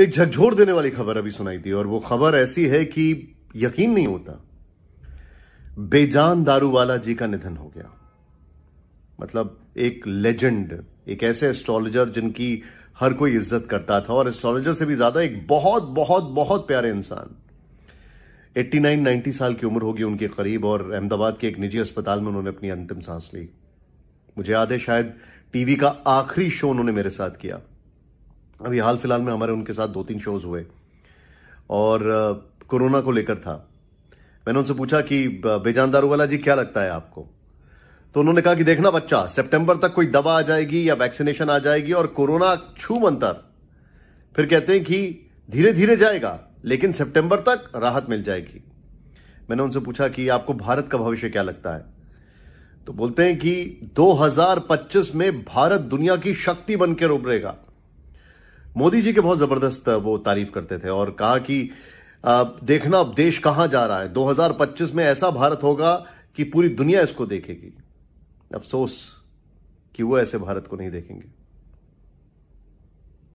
एक झकझोर देने वाली खबर अभी सुनाई थी और वो खबर ऐसी है कि यकीन नहीं होता बेजान दारूवाला जी का निधन हो गया मतलब एक लेजेंड एक ऐसे एस्ट्रोलॉजर जिनकी हर कोई इज्जत करता था और एस्ट्रोलॉजर से भी ज्यादा एक बहुत बहुत बहुत प्यारे इंसान 89 90 साल की उम्र होगी उनके करीब और अहमदाबाद के एक निजी अस्पताल में उन्होंने अपनी अंतिम सांस ली मुझे याद है शायद टीवी का आखिरी शो उन्होंने मेरे साथ किया अभी हाल फिलहाल में हमारे उनके साथ दो तीन शोज़ हुए और कोरोना को लेकर था मैंने उनसे पूछा कि बेजान वाला जी क्या लगता है आपको तो उन्होंने कहा कि देखना बच्चा सितंबर तक कोई दवा आ जाएगी या वैक्सीनेशन आ जाएगी और कोरोना छू मंतर फिर कहते हैं कि धीरे धीरे जाएगा लेकिन सितंबर तक राहत मिल जाएगी मैंने उनसे पूछा कि आपको भारत का भविष्य क्या लगता है तो बोलते हैं कि 2025 में भारत दुनिया की शक्ति बनकर उभरेगा मोदी जी के बहुत जबरदस्त वो तारीफ करते थे और कहा कि देखना अब देश कहां जा रहा है 2025 में ऐसा भारत होगा कि पूरी दुनिया इसको देखेगी अफसोस कि वो ऐसे भारत को नहीं देखेंगे